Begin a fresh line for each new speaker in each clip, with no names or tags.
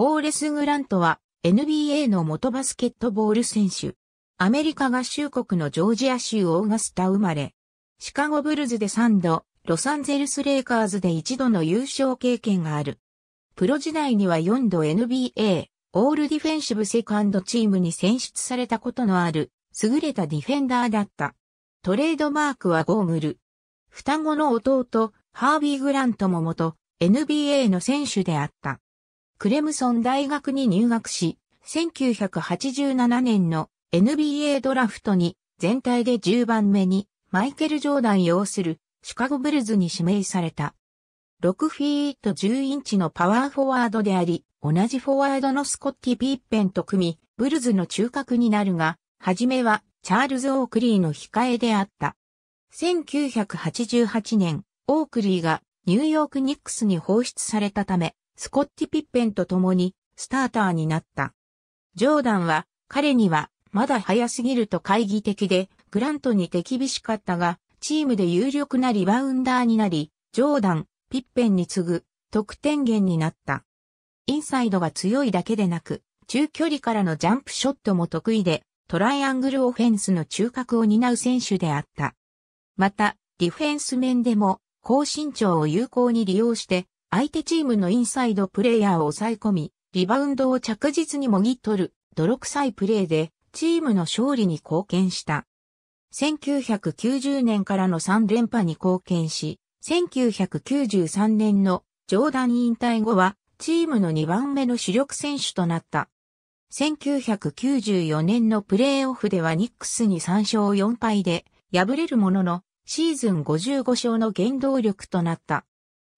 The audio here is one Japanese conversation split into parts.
ホーレス・グラントは NBA の元バスケットボール選手。アメリカ合衆国のジョージア州オーガスタ生まれ。シカゴブルズで3度、ロサンゼルスレイカーズで1度の優勝経験がある。プロ時代には4度 NBA、オールディフェンシブセカンドチームに選出されたことのある、優れたディフェンダーだった。トレードマークはゴーグル。双子の弟、ハービー・グラントも元、NBA の選手であった。クレムソン大学に入学し、1987年の NBA ドラフトに全体で10番目にマイケル・ジョーダン擁するシカゴブルズに指名された。6フィート10インチのパワーフォワードであり、同じフォワードのスコッティ・ピッペンと組み、ブルズの中核になるが、はじめはチャールズ・オークリーの控えであった。1988年、オークリーがニューヨーク・ニックスに放出されたため、スコッティ・ピッペンと共にスターターになった。ジョーダンは彼にはまだ早すぎると懐疑的でグラントに手厳しかったがチームで有力なリバウンダーになりジョーダン、ピッペンに次ぐ得点源になった。インサイドが強いだけでなく中距離からのジャンプショットも得意でトライアングルオフェンスの中核を担う選手であった。また、ディフェンス面でも、高身長を有効に利用して、相手チームのインサイドプレイヤーを抑え込み、リバウンドを着実にもぎ取る、泥臭いプレーで、チームの勝利に貢献した。1990年からの3連覇に貢献し、1993年のジョーダン引退後は、チームの2番目の主力選手となった。1994年のプレーオフではニックスに3勝4敗で、敗れるものの、シーズン55勝の原動力となった。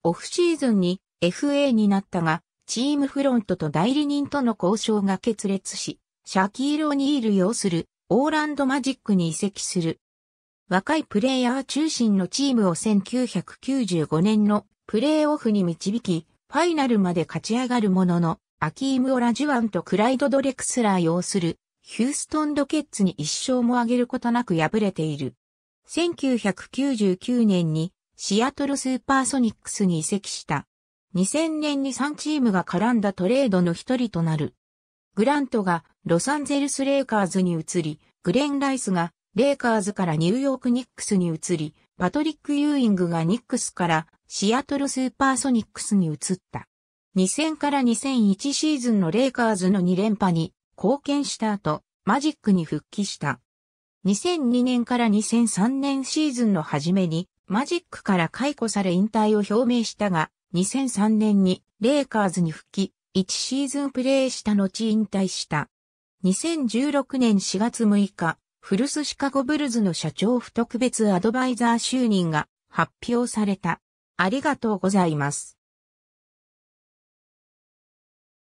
オフシーズンに FA になったが、チームフロントと代理人との交渉が決裂し、シャキーローニール擁するオーランドマジックに移籍する。若いプレイヤー中心のチームを1995年のプレーオフに導き、ファイナルまで勝ち上がるものの、アキーム・オラジュワンとクライド・ドレクスラー擁するヒューストン・ドケッツに一勝も挙げることなく敗れている。1999年にシアトルスーパーソニックスに移籍した。2000年に3チームが絡んだトレードの一人となる。グラントがロサンゼルスレイカーズに移り、グレン・ライスがレイカーズからニューヨークニックスに移り、パトリック・ユーイングがニックスからシアトルスーパーソニックスに移った。2000から2001シーズンのレイカーズの2連覇に貢献した後、マジックに復帰した。2002年から2003年シーズンの初めにマジックから解雇され引退を表明したが、2003年にレイカーズに復帰、1シーズンプレーした後引退した。2016年4月6日、古巣シカゴブルズの社長不特別アドバイザー就任が発表された。ありがとうございます。